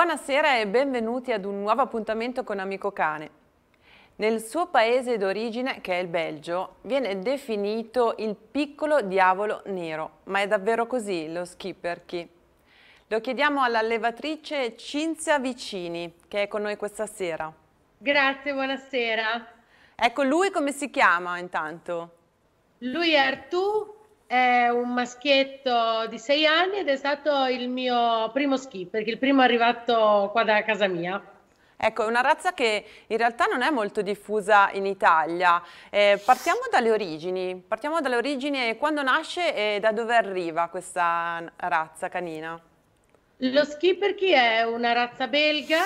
Buonasera e benvenuti ad un nuovo appuntamento con Amico Cane. Nel suo paese d'origine, che è il Belgio, viene definito il piccolo diavolo nero, ma è davvero così lo schipperchi? Lo chiediamo all'allevatrice Cinzia Vicini, che è con noi questa sera. Grazie, buonasera. Ecco, lui come si chiama intanto? Lui è Artù è un maschietto di sei anni ed è stato il mio primo ski, perché il primo è arrivato qua da casa mia. Ecco, è una razza che in realtà non è molto diffusa in Italia. Eh, partiamo dalle origini, partiamo dalle origini quando nasce e da dove arriva questa razza canina. Lo skipper chi è una razza belga,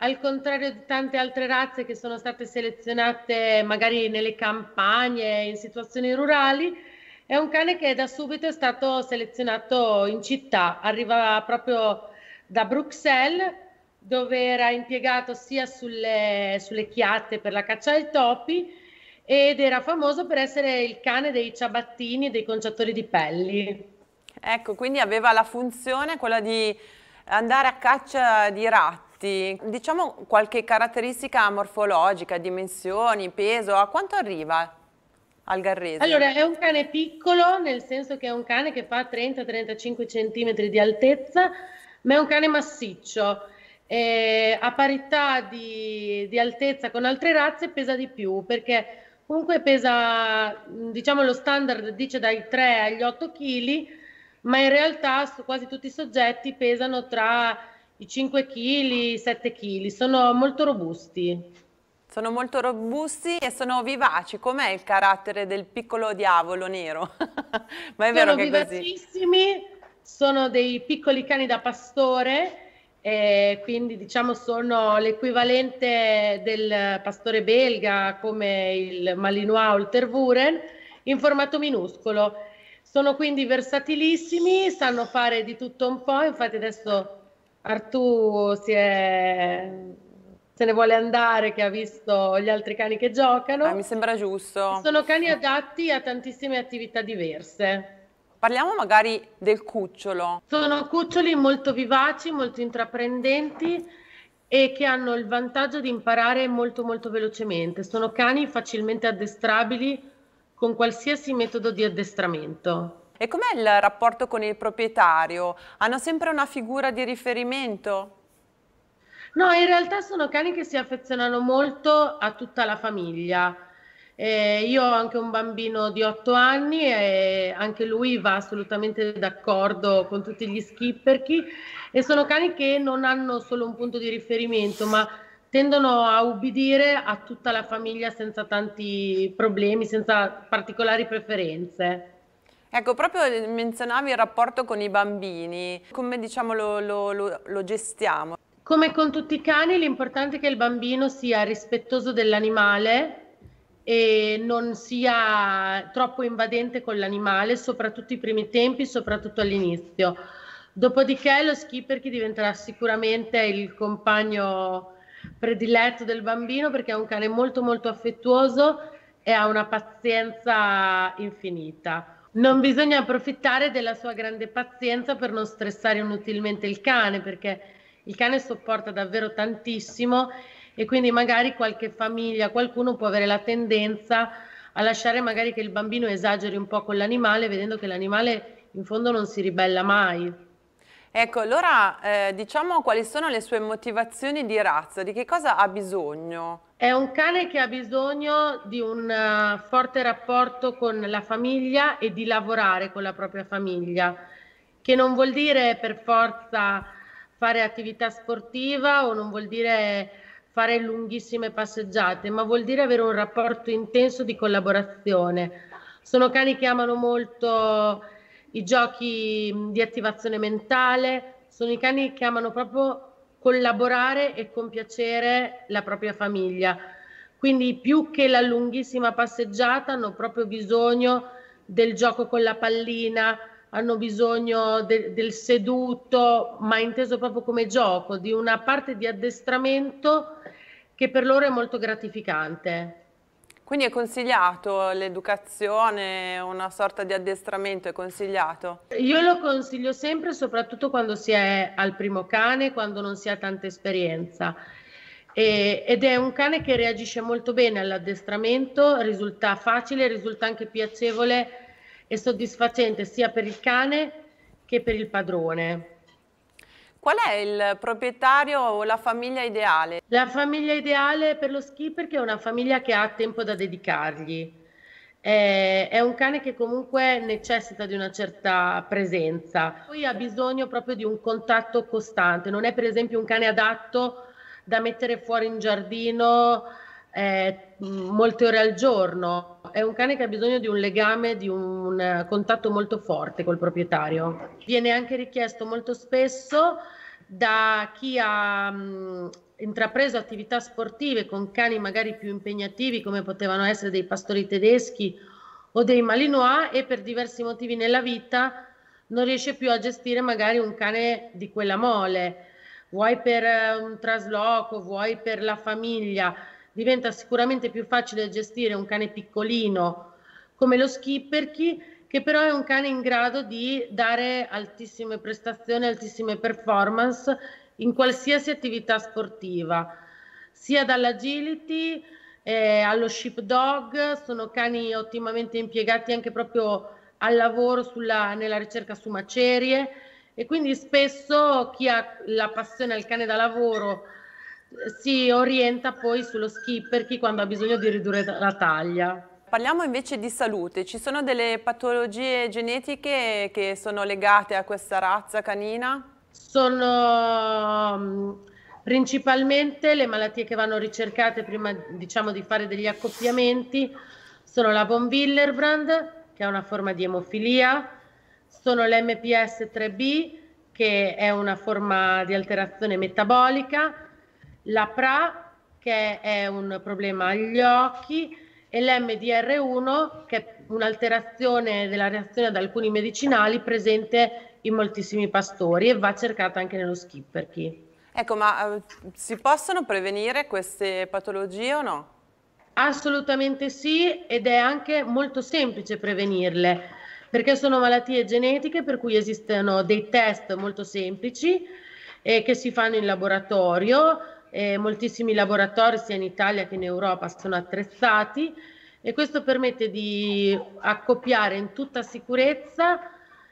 al contrario di tante altre razze che sono state selezionate magari nelle campagne, in situazioni rurali, è un cane che da subito è stato selezionato in città, arriva proprio da Bruxelles dove era impiegato sia sulle, sulle chiatte per la caccia ai topi ed era famoso per essere il cane dei ciabattini e dei conciatori di pelli. Ecco, quindi aveva la funzione quella di andare a caccia di ratti. Diciamo qualche caratteristica morfologica, dimensioni, peso, a quanto arriva? al Garrese? Allora, è un cane piccolo, nel senso che è un cane che fa 30-35 cm di altezza, ma è un cane massiccio. Eh, a parità di, di altezza con altre razze pesa di più perché comunque pesa, diciamo lo standard dice dai 3 agli 8 kg, ma in realtà su quasi tutti i soggetti pesano tra i 5 kg e i 7 kg, sono molto robusti. Sono molto robusti e sono vivaci. Com'è il carattere del piccolo diavolo nero? Ma è sono vero che Sono vivacissimi, sono dei piccoli cani da pastore, eh, quindi diciamo sono l'equivalente del pastore belga come il Malinois o il Tervuren in formato minuscolo. Sono quindi versatilissimi, sanno fare di tutto un po', infatti adesso Artù si è se ne vuole andare, che ha visto gli altri cani che giocano. Ah, mi sembra giusto. Sono cani adatti a tantissime attività diverse. Parliamo magari del cucciolo. Sono cuccioli molto vivaci, molto intraprendenti e che hanno il vantaggio di imparare molto molto velocemente. Sono cani facilmente addestrabili con qualsiasi metodo di addestramento. E com'è il rapporto con il proprietario? Hanno sempre una figura di riferimento? No, in realtà sono cani che si affezionano molto a tutta la famiglia. Eh, io ho anche un bambino di 8 anni e anche lui va assolutamente d'accordo con tutti gli skipperchi e sono cani che non hanno solo un punto di riferimento, ma tendono a ubbidire a tutta la famiglia senza tanti problemi, senza particolari preferenze. Ecco, proprio menzionavi il rapporto con i bambini, come diciamo lo, lo, lo, lo gestiamo? Come con tutti i cani, l'importante è che il bambino sia rispettoso dell'animale e non sia troppo invadente con l'animale, soprattutto i primi tempi, soprattutto all'inizio. Dopodiché lo skipper che diventerà sicuramente il compagno prediletto del bambino perché è un cane molto molto affettuoso e ha una pazienza infinita. Non bisogna approfittare della sua grande pazienza per non stressare inutilmente il cane perché il cane sopporta davvero tantissimo e quindi magari qualche famiglia, qualcuno può avere la tendenza a lasciare magari che il bambino esageri un po' con l'animale, vedendo che l'animale in fondo non si ribella mai. Ecco, allora eh, diciamo quali sono le sue motivazioni di razza, di che cosa ha bisogno? È un cane che ha bisogno di un uh, forte rapporto con la famiglia e di lavorare con la propria famiglia, che non vuol dire per forza fare attività sportiva o non vuol dire fare lunghissime passeggiate, ma vuol dire avere un rapporto intenso di collaborazione. Sono cani che amano molto i giochi mm, di attivazione mentale, sono i cani che amano proprio collaborare e compiacere la propria famiglia. Quindi più che la lunghissima passeggiata hanno proprio bisogno del gioco con la pallina, hanno bisogno de- del seduto, ma inteso proprio come gioco, di una parte di addestramento che per loro è molto gratificante. Quindi è consigliato l'educazione, una sorta di addestramento è consigliato? Io lo consiglio sempre, soprattutto quando si è al primo cane, quando non si ha tanta esperienza. E, ed è un cane che reagisce molto bene all'addestramento, risulta facile, risulta anche piacevole e soddisfacente sia per il cane che per il padrone. Qual è il proprietario o la famiglia ideale? La famiglia ideale per lo ski perché è una famiglia che ha tempo da dedicargli. È un cane che comunque necessita di una certa presenza, poi ha bisogno proprio di un contatto costante, non è per esempio un cane adatto da mettere fuori in giardino eh, molte ore al giorno, è un cane che ha bisogno di un legame, di un eh, contatto molto forte col proprietario. Viene anche richiesto molto spesso da chi ha mh, mm, intrapreso attività sportive con cani magari più impegnativi come potevano essere dei pastori tedeschi o dei malinois e per diversi motivi nella vita non riesce più a gestire magari un cane di quella mole, vuoi per eh, un trasloco, vuoi per la famiglia diventa sicuramente più facile gestire un cane piccolino come lo Schipperchi, che però è un cane in grado di dare altissime prestazioni, altissime performance in qualsiasi attività sportiva, sia dall'agility eh, allo dog, sono cani ottimamente impiegati anche proprio al lavoro sulla, nella ricerca su macerie e quindi spesso chi ha la passione al cane da lavoro si orienta poi sullo ski per chi quando ha bisogno di ridurre la taglia. Parliamo invece di salute, ci sono delle patologie genetiche che sono legate a questa razza canina? Sono mm, principalmente le malattie che vanno ricercate prima diciamo, di fare degli accoppiamenti, sono la von Willebrand, che è una forma di emofilia, sono l'MPS 3B, che è una forma di alterazione metabolica, la PRA che è un problema agli occhi e l'MDR1 che è un'alterazione della reazione ad alcuni medicinali presente in moltissimi pastori e va cercata anche nello skipper. Key. Ecco, ma eh, si possono prevenire queste patologie o no? Assolutamente sì ed è anche molto semplice prevenirle perché sono malattie genetiche per cui esistono dei test molto semplici eh, che si fanno in laboratorio eh, moltissimi laboratori sia in Italia che in Europa sono attrezzati e questo permette di accoppiare in tutta sicurezza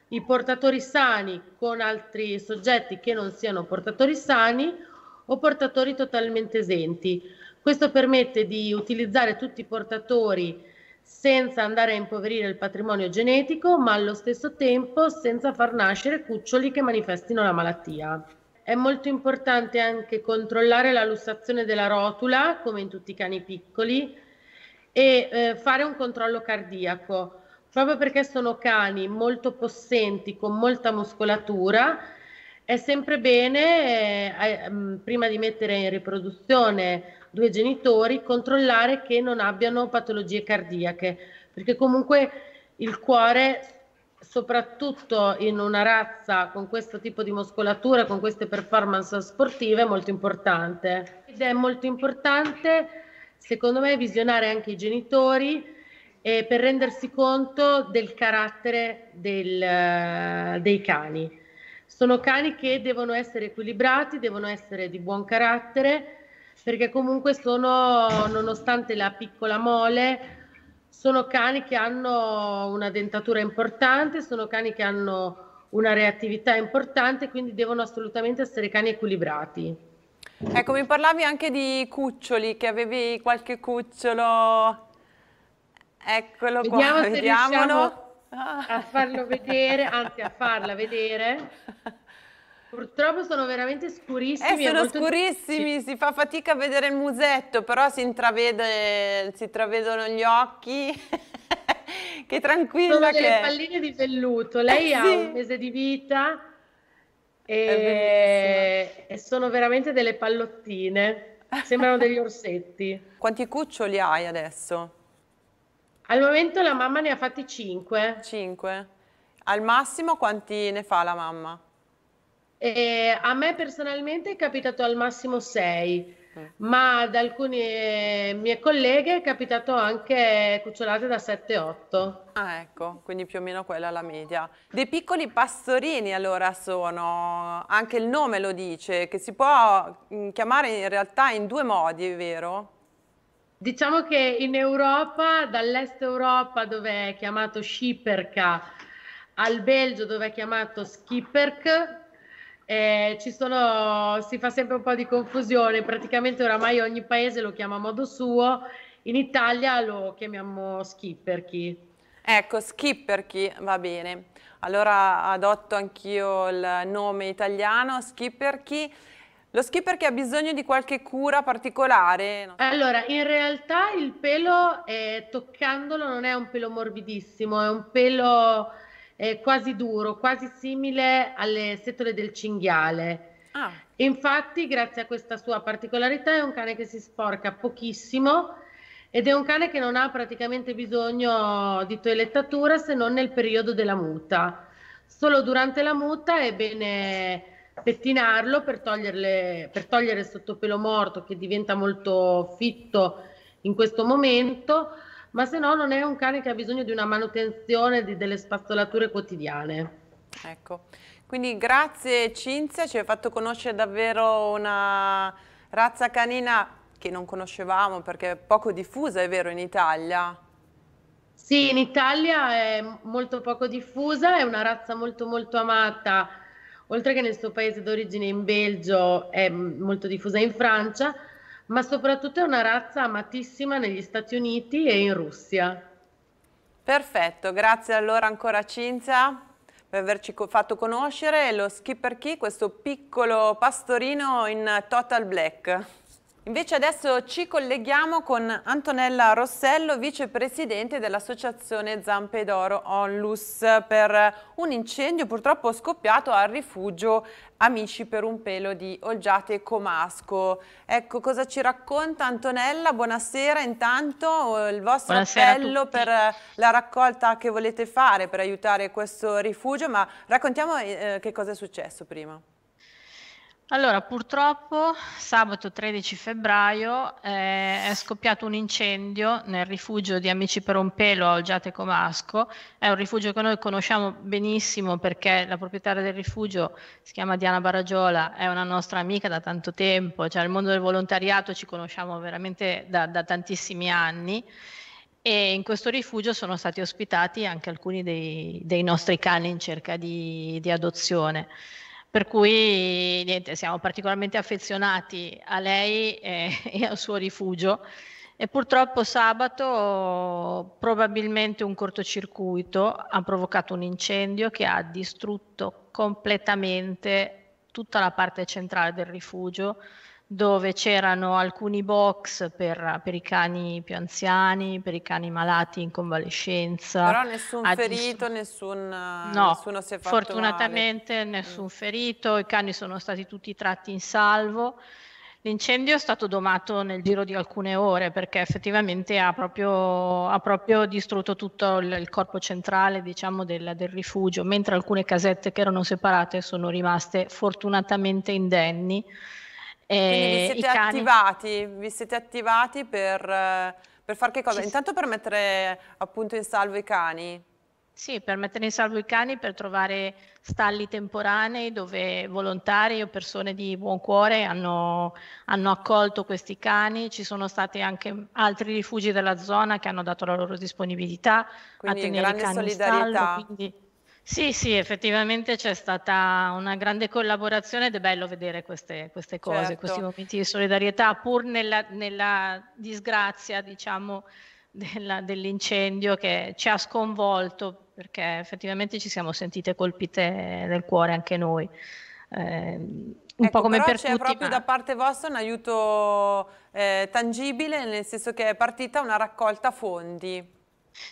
i portatori sani con altri soggetti che non siano portatori sani o portatori totalmente esenti. Questo permette di utilizzare tutti i portatori senza andare a impoverire il patrimonio genetico, ma allo stesso tempo senza far nascere cuccioli che manifestino la malattia. È molto importante anche controllare la lussazione della rotula, come in tutti i cani piccoli, e eh, fare un controllo cardiaco, proprio perché sono cani molto possenti, con molta muscolatura. È sempre bene, eh, eh, prima di mettere in riproduzione due genitori, controllare che non abbiano patologie cardiache, perché comunque il cuore soprattutto in una razza con questo tipo di muscolatura, con queste performance sportive, è molto importante. Ed è molto importante, secondo me, visionare anche i genitori eh, per rendersi conto del carattere del, eh, dei cani. Sono cani che devono essere equilibrati, devono essere di buon carattere, perché comunque sono, nonostante la piccola mole, sono cani che hanno una dentatura importante, sono cani che hanno una reattività importante, quindi devono assolutamente essere cani equilibrati. Ecco, mi parlavi anche di cuccioli, che avevi qualche cucciolo. Eccolo qua, Vediamo se vediamolo. Ah. a farlo vedere, anzi a farla vedere. Purtroppo sono veramente scurissimi. Eh, sono scurissimi, si fa fatica a vedere il musetto, però si, intravede, si intravedono gli occhi. che tranquilla sono che... delle palline di velluto. Lei eh, ha sì. un mese di vita e... e sono veramente delle pallottine. Sembrano degli orsetti. Quanti cuccioli hai adesso? Al momento la mamma ne ha fatti 5. 5. Al massimo quanti ne fa la mamma? E eh, a me personalmente è capitato al massimo 6, eh. ma ad alcune eh, mie colleghe è capitato anche cucciolate da 7-8. Ah, ecco, quindi più o meno quella è la media. Dei piccoli pastorini allora sono, anche il nome lo dice, che si può mm, chiamare in realtà in due modi, è vero? Diciamo che in Europa, dall'est Europa dove è chiamato Schipperka al Belgio dove è chiamato Skipperk, eh, sono, si fa sempre un po' di confusione, praticamente oramai ogni paese lo chiama a modo suo, in Italia lo chiamiamo skipper key. Ecco, skipper key va bene. Allora adotto anch'io il nome italiano, skipper key. Lo skipper key ha bisogno di qualche cura particolare? Allora, in realtà il pelo, è, eh, toccandolo, non è un pelo morbidissimo, è un pelo è quasi duro, quasi simile alle setole del cinghiale. Ah. Infatti, grazie a questa sua particolarità, è un cane che si sporca pochissimo ed è un cane che non ha praticamente bisogno di toilettatura se non nel periodo della muta. Solo durante la muta è bene pettinarlo per, toglierle, per togliere il sottopelo morto che diventa molto fitto in questo momento ma se no non è un cane che ha bisogno di una manutenzione di delle spazzolature quotidiane. Ecco, quindi grazie Cinzia, ci hai fatto conoscere davvero una razza canina che non conoscevamo perché è poco diffusa, è vero, in Italia? Sì, in Italia è molto poco diffusa, è una razza molto molto amata, oltre che nel suo paese d'origine in Belgio è molto diffusa in Francia, ma soprattutto è una razza amatissima negli Stati Uniti e in Russia. Perfetto, grazie allora ancora Cinzia per averci fatto conoscere lo Skipper Key, questo piccolo pastorino in total black. Invece adesso ci colleghiamo con Antonella Rossello, vicepresidente dell'associazione Zampe d'Oro Onlus, per un incendio purtroppo scoppiato al rifugio Amici per un pelo di Olgiate Comasco. Ecco cosa ci racconta Antonella, buonasera intanto, eh, il vostro buonasera appello per eh, la raccolta che volete fare per aiutare questo rifugio, ma raccontiamo eh, che cosa è successo prima. Allora, purtroppo sabato 13 febbraio eh, è scoppiato un incendio nel rifugio di Amici per un pelo a Oggiate Comasco. È un rifugio che noi conosciamo benissimo perché la proprietaria del rifugio si chiama Diana Baragiola, è una nostra amica da tanto tempo, cioè il mondo del volontariato ci conosciamo veramente da, da tantissimi anni e in questo rifugio sono stati ospitati anche alcuni dei, dei nostri cani in cerca di, di adozione. Per cui niente, siamo particolarmente affezionati a lei e, eh, e al suo rifugio. E purtroppo sabato probabilmente un cortocircuito ha provocato un incendio che ha distrutto completamente tutta la parte centrale del rifugio, dove c'erano alcuni box per, per, i cani più anziani, per i cani malati in convalescenza. Però nessun Ad... ferito, nessun, eh, no, nessuno si è fatto fortunatamente male. nessun mm. ferito, i cani sono stati tutti tratti in salvo. L'incendio è stato domato nel giro di alcune ore perché effettivamente ha proprio, ha proprio distrutto tutto il, il corpo centrale diciamo, del, del, rifugio, mentre alcune casette che erano separate sono rimaste fortunatamente indenni quindi vi, siete attivati, vi siete attivati, per, per far che cosa? Ci... Intanto per mettere appunto in salvo i cani? Sì, per mettere in salvo i cani, per trovare stalli temporanei dove volontari o persone di buon cuore hanno, hanno, accolto questi cani. Ci sono stati anche altri rifugi della zona che hanno dato la loro disponibilità quindi a tenere i cani solidarietà. in salvo. Quindi sì, sì, effettivamente c'è stata una grande collaborazione ed è bello vedere queste, queste cose, certo. questi momenti di solidarietà, pur nella, nella disgrazia, diciamo, della, dell'incendio che ci ha sconvolto, perché effettivamente ci siamo sentite colpite nel cuore anche noi. Eh, un ecco, po' come però per c'è proprio ma... da parte vostra un aiuto eh, tangibile, nel senso che è partita una raccolta fondi.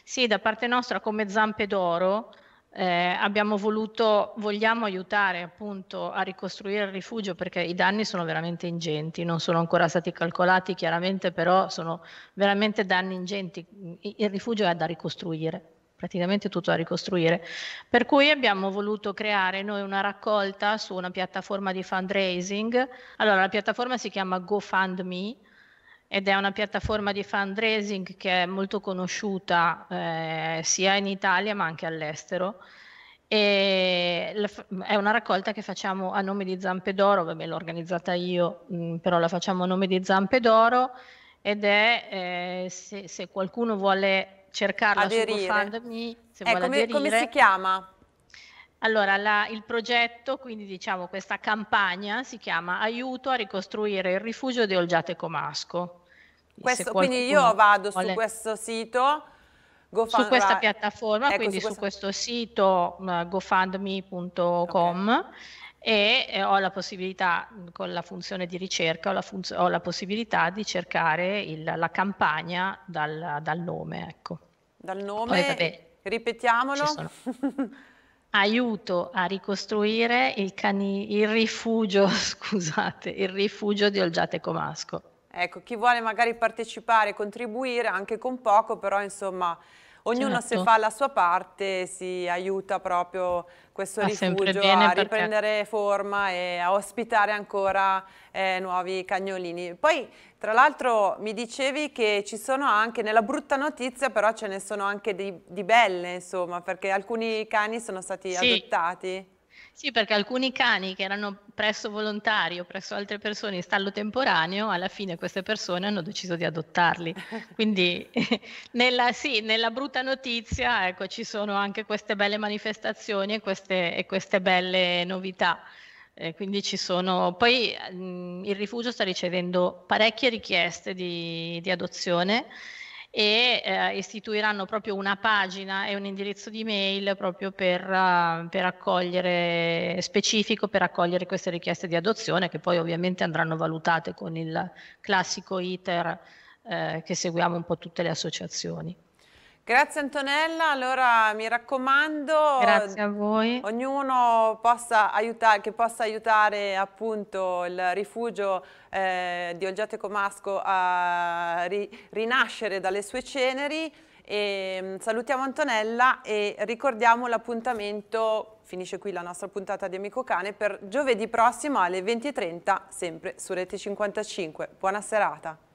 Sì, da parte nostra come Zampe d'Oro eh, abbiamo voluto, vogliamo aiutare appunto a ricostruire il rifugio perché i danni sono veramente ingenti, non sono ancora stati calcolati chiaramente, però sono veramente danni ingenti. Il rifugio è da ricostruire, praticamente tutto da ricostruire. Per cui abbiamo voluto creare noi una raccolta su una piattaforma di fundraising. Allora, la piattaforma si chiama GoFundMe ed è una piattaforma di fundraising che è molto conosciuta eh, sia in Italia ma anche all'estero. E è una raccolta che facciamo a nome di Zampe d'Oro, vabbè l'ho organizzata io, mh, mm, però la facciamo a nome di Zampe d'Oro ed è eh, se, se, qualcuno vuole cercarla aderire. su GoFundMe, se eh, vuole come, aderire, come si chiama? Allora, la, il progetto, quindi diciamo questa campagna, si chiama Aiuto a ricostruire il rifugio di Olgiate Comasco. Questo, quindi io vado vuole... su questo sito, su questa piattaforma, ecco, quindi su questo, su questo sito uh, mm, gofundme.com okay. e eh, ho la possibilità, mm, con la funzione di ricerca, ho la, ho la possibilità di cercare il, la campagna dal, dal, nome. Ecco. Dal nome, Poi, vabbè, ripetiamolo. aiuto a ricostruire il, cani, il, rifugio, scusate, il rifugio di Olgiate Comasco. Ecco, chi vuole magari partecipare, contribuire anche con poco, però insomma ognuno certo. se fa la sua parte si aiuta proprio questo Fa ah, rifugio a riprendere forma e a ospitare ancora eh, nuovi cagnolini. Poi tra l'altro mi dicevi che ci sono anche, nella brutta notizia però ce ne sono anche di, di belle insomma perché alcuni cani sono stati sì. adottati. Sì, perché alcuni cani che erano presso volontari o presso altre persone in stallo temporaneo, alla fine queste persone hanno deciso di adottarli. Quindi nella, sì, nella brutta notizia ecco, ci sono anche queste belle manifestazioni e queste, e queste belle novità. Eh, quindi ci sono. Poi mh, mm, il rifugio sta ricevendo parecchie richieste di, di adozione e eh, istituiranno proprio una pagina e un indirizzo di mail proprio per, uh, per accogliere, specifico per accogliere queste richieste di adozione che poi ovviamente andranno valutate con il classico iter eh, che seguiamo un po' tutte le associazioni. Grazie Antonella, allora mi raccomando, Grazie a voi. ognuno possa aiutare, che possa aiutare appunto il rifugio eh, di Olgiate Comasco a ri rinascere dalle sue ceneri. E, ehm, salutiamo Antonella e ricordiamo l'appuntamento, finisce qui la nostra puntata di Amico Cane, per giovedì prossimo alle 20.30 sempre su Rete 55. Buona serata.